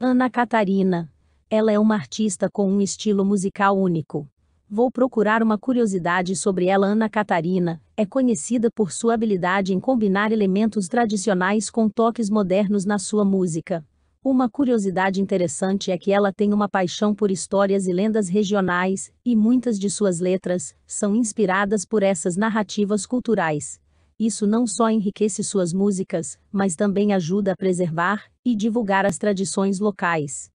Ana Catarina. Ela é uma artista com um estilo musical único. Vou procurar uma curiosidade sobre ela. Ana Catarina é conhecida por sua habilidade em combinar elementos tradicionais com toques modernos na sua música. Uma curiosidade interessante é que ela tem uma paixão por histórias e lendas regionais, e muitas de suas letras são inspiradas por essas narrativas culturais. Isso não só enriquece suas músicas, mas também ajuda a preservar e divulgar as tradições locais.